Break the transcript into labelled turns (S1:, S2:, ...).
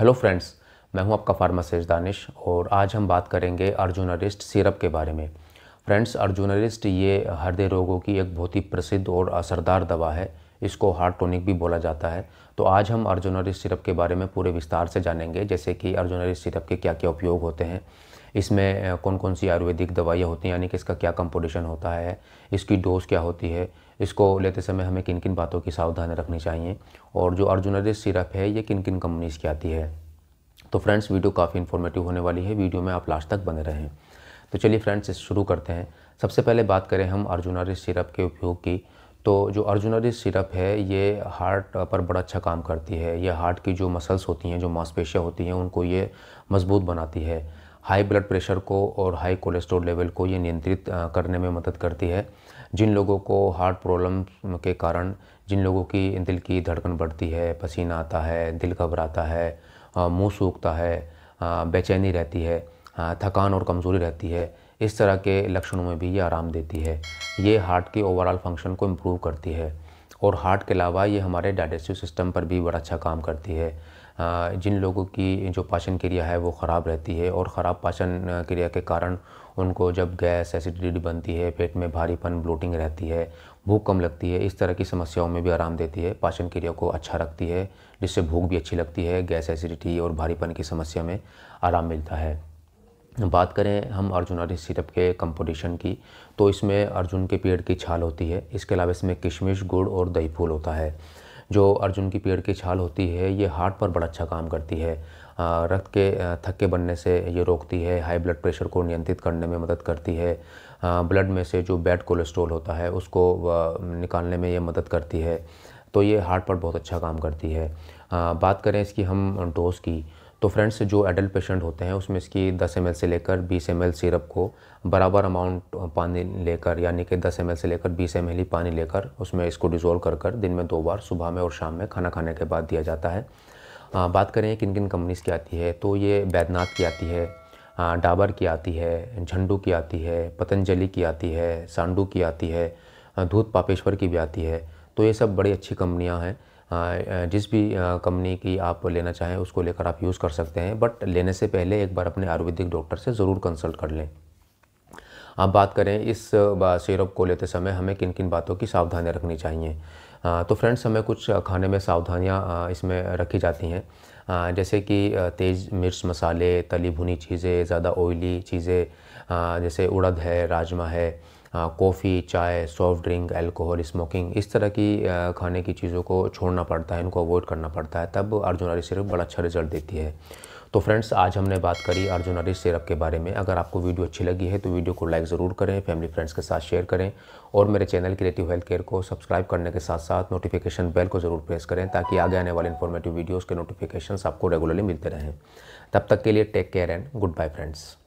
S1: hello friends मैं हूं आपका फार्मासिस्ट दानिश और आज हम बात करेंगे अर्जुनरिस्ट सिरप के बारे में फ्रेंड्स अर्जुनरिस्ट ये हृदय रोगों की एक बहुत ही प्रसिद्ध और असरदार दवा है इसको हार्ट टोनिक भी बोला जाता है तो आज हम अर्जुनरिस्ट सिरप के बारे में पूरे विस्तार से जानेंगे जैसे कि अर्जुनरिस्ट सिरप के क्या क्या उपयोग होते हैं इसमें कौन कौन सी आयुर्वेदिक दवाइयाँ होती हैं यानी कि इसका क्या कंपोजिशन होता है इसकी डोज क्या होती है इसको लेते समय हमें किन किन बातों की सावधानी रखनी चाहिए और जो अर्जुनरिस सिरप है ये किन किन कंपनीज़ की आती है तो फ्रेंड्स वीडियो काफ़ी इन्फॉर्मेटिव होने वाली है वीडियो में आप लास्ट तक बने रहें तो चलिए फ्रेंड्स शुरू करते हैं सबसे पहले बात करें हम अर्जुनारिस सिरप के उपयोग की तो जो अर्जुनारिस सिरप है ये हार्ट पर बड़ा अच्छा काम करती है ये हार्ट की जो मसल्स होती हैं जो मांसपेशियाँ होती हैं उनको ये मजबूत बनाती है हाई ब्लड प्रेशर को और हाई कोलेस्ट्रॉल लेवल को ये नियंत्रित करने में मदद करती है जिन लोगों को हार्ट प्रॉब्लम के कारण जिन लोगों की दिल की धड़कन बढ़ती है पसीना आता है दिल घबराता है मुंह सूखता है बेचैनी रहती है थकान और कमज़ोरी रहती है इस तरह के लक्षणों में भी ये आराम देती है ये हार्ट के ओवरऑल फंक्शन को इम्प्रूव करती है और हार्ट के अलावा ये हमारे डाइजेस्टिव सिस्टम पर भी बड़ा अच्छा काम करती है जिन लोगों की जो पाचन क्रिया है वो ख़राब रहती है और ख़राब पाचन क्रिया के कारण उनको जब गैस एसिडिटी बनती है पेट में भारीपन ब्लोटिंग रहती है भूख कम लगती है इस तरह की समस्याओं में भी आराम देती है पाचन क्रिया को अच्छा रखती है जिससे भूख भी अच्छी लगती है गैस एसिडिटी और भारीपन की समस्या में आराम मिलता है बात करें हम अर्जुन अर्जुनारी सिरप के कंपोजिशन की तो इसमें अर्जुन के पेड़ की छाल होती है इसके अलावा इसमें किशमिश गुड़ और दही फूल होता है जो अर्जुन की पेड़ की छाल होती है ये हार्ट पर बड़ा अच्छा काम करती है रक्त के थक्के बनने से ये रोकती है हाई ब्लड प्रेशर को नियंत्रित करने में मदद करती है ब्लड में से जो बैड कोलेस्ट्रॉल होता है उसको निकालने में ये मदद करती है तो ये हार्ट पर बहुत अच्छा काम करती है बात करें इसकी हम डोज़ की तो फ्रेंड्स जो एडल्ट पेशेंट होते हैं उसमें इसकी 10 एम से लेकर 20 एम सिरप को बराबर अमाउंट पानी लेकर यानी कि 10 एम से लेकर 20 एम ही पानी लेकर उसमें इसको डिज़ोल्व कर कर दिन में दो बार सुबह में और शाम में खाना खाने के बाद दिया जाता है आ, बात करें किन किन कंपनीज़ की आती है तो ये बैदनाथ की आती है आ, डाबर की आती है झंडू की आती है पतंजलि की आती है सांडू की आती है धूत पापेश्वर की भी आती है तो ये सब बड़ी अच्छी कंपनियाँ हैं जिस भी कंपनी की आप लेना चाहें उसको लेकर आप यूज़ कर सकते हैं बट लेने से पहले एक बार अपने आयुर्वेदिक डॉक्टर से ज़रूर कंसल्ट कर लें आप बात करें इस सिरप को लेते समय हमें किन किन बातों की सावधानियाँ रखनी चाहिए तो फ्रेंड्स हमें कुछ खाने में सावधानियाँ इसमें रखी जाती हैं जैसे कि तेज़ मिर्च मसाले तली भुनी चीज़ें ज़्यादा ऑयली चीज़ें जैसे उड़द है राजमा है कॉफ़ी चाय सॉफ्ट ड्रिंक अल्कोहल स्मोकिंग इस तरह की खाने की चीज़ों को छोड़ना पड़ता है इनको अवॉइड करना पड़ता है तब अर्जुनारी सिरप बड़ा अच्छा रिजल्ट देती है तो फ्रेंड्स आज हमने बात करी अर्जुन अर्जुनारी सिरप के बारे में अगर आपको वीडियो अच्छी लगी है तो वीडियो को लाइक ज़रूर करें फैमिली फ्रेंड्स के साथ शेयर करें और मेरे चैनल क्रिएटिव हेल्थ केयर को सब्सक्राइब करने के साथ साथ नोटिफिकेशन बेल को ज़रूर प्रेस करें ताकि आगे आने वाले इन्फॉर्मेटिव वीडियोज़ के नोटिफिकेशन आपको रेगुलरली मिलते रहें तब तक के लिए take care and good bye friends